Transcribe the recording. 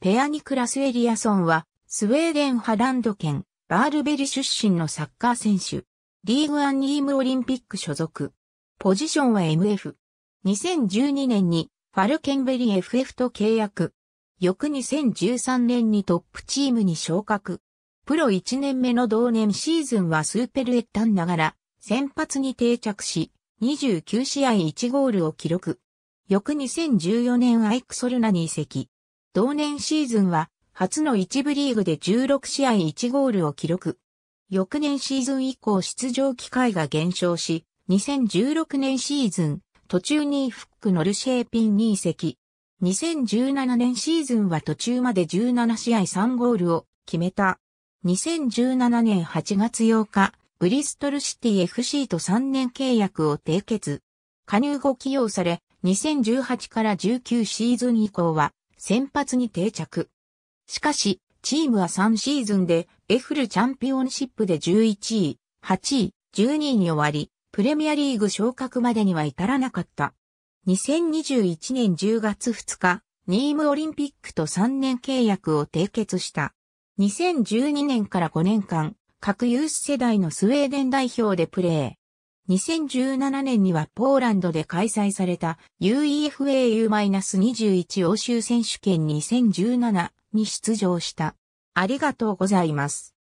ペアニクラス・エリアソンは、スウェーデン・ハランド県、バールベリ出身のサッカー選手。リーグアンニームオリンピック所属。ポジションは MF。2012年に、ファルケンベリ FF と契約。翌2013年にトップチームに昇格。プロ1年目の同年シーズンはスーペルエッタンながら、先発に定着し、29試合1ゴールを記録。翌2014年アイクソルナに移籍。同年シーズンは初の一部リーグで16試合1ゴールを記録。翌年シーズン以降出場機会が減少し、2016年シーズン、途中にフックノルシェーピンに移籍。2017年シーズンは途中まで17試合3ゴールを決めた。2017年8月8日、ブリストルシティ FC と3年契約を締結。加入後起用され、2018から19シーズン以降は先発に定着。しかし、チームは3シーズンでエフルチャンピオンシップで11位、8位、12位に終わり、プレミアリーグ昇格までには至らなかった。2021年10月2日、ニームオリンピックと3年契約を締結した。2012年から5年間、各ユース世代のスウェーデン代表でプレー。2017年にはポーランドで開催された UEFAU-21 欧州選手権2017に出場した。ありがとうございます。